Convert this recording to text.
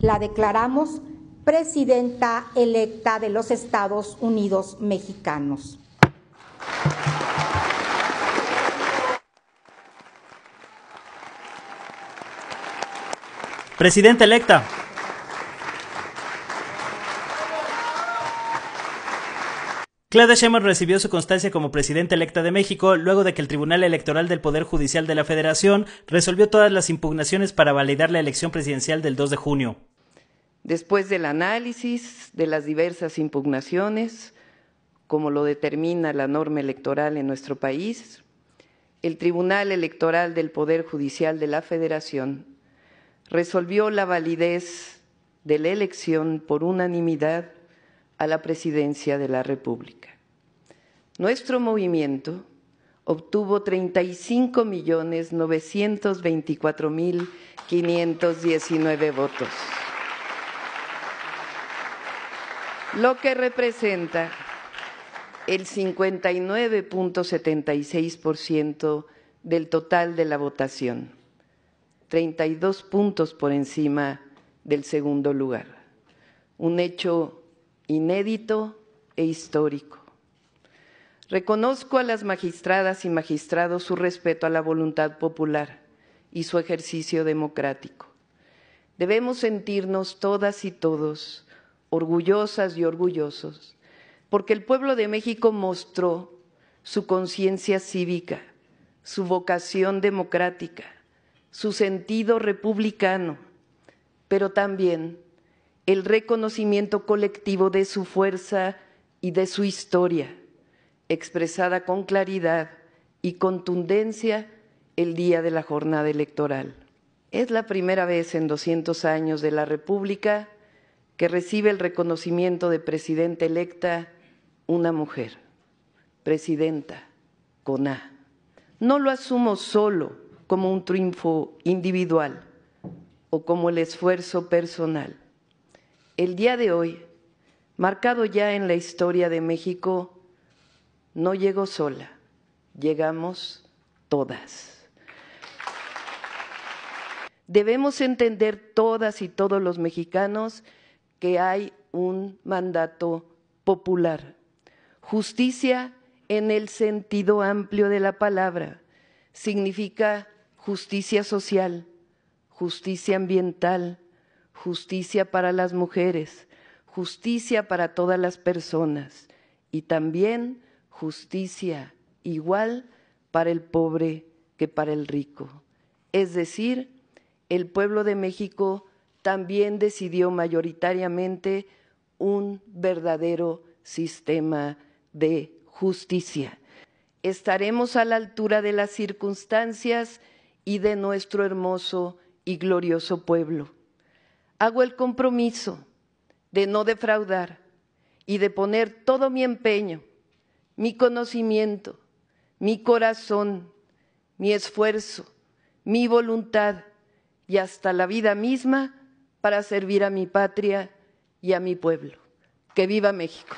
la declaramos presidenta electa de los Estados Unidos mexicanos. Presidenta electa. Claudia Sheinbaum recibió su constancia como presidenta electa de México luego de que el Tribunal Electoral del Poder Judicial de la Federación resolvió todas las impugnaciones para validar la elección presidencial del 2 de junio. Después del análisis de las diversas impugnaciones, como lo determina la norma electoral en nuestro país, el Tribunal Electoral del Poder Judicial de la Federación resolvió la validez de la elección por unanimidad a la presidencia de la República. Nuestro movimiento obtuvo 35 millones mil votos. lo que representa el 59.76% del total de la votación, 32 puntos por encima del segundo lugar. Un hecho inédito e histórico. Reconozco a las magistradas y magistrados su respeto a la voluntad popular y su ejercicio democrático. Debemos sentirnos todas y todos orgullosas y orgullosos, porque el pueblo de México mostró su conciencia cívica, su vocación democrática, su sentido republicano, pero también el reconocimiento colectivo de su fuerza y de su historia, expresada con claridad y contundencia el día de la jornada electoral. Es la primera vez en 200 años de la República que recibe el reconocimiento de presidenta electa una mujer, presidenta con A. No lo asumo solo como un triunfo individual o como el esfuerzo personal. El día de hoy, marcado ya en la historia de México, no llegó sola, llegamos todas. Debemos entender todas y todos los mexicanos que hay un mandato popular. Justicia en el sentido amplio de la palabra significa justicia social, justicia ambiental, justicia para las mujeres, justicia para todas las personas y también justicia igual para el pobre que para el rico. Es decir, el pueblo de México también decidió mayoritariamente un verdadero sistema de justicia. Estaremos a la altura de las circunstancias y de nuestro hermoso y glorioso pueblo. Hago el compromiso de no defraudar y de poner todo mi empeño, mi conocimiento, mi corazón, mi esfuerzo, mi voluntad y hasta la vida misma para servir a mi patria y a mi pueblo. Que viva México.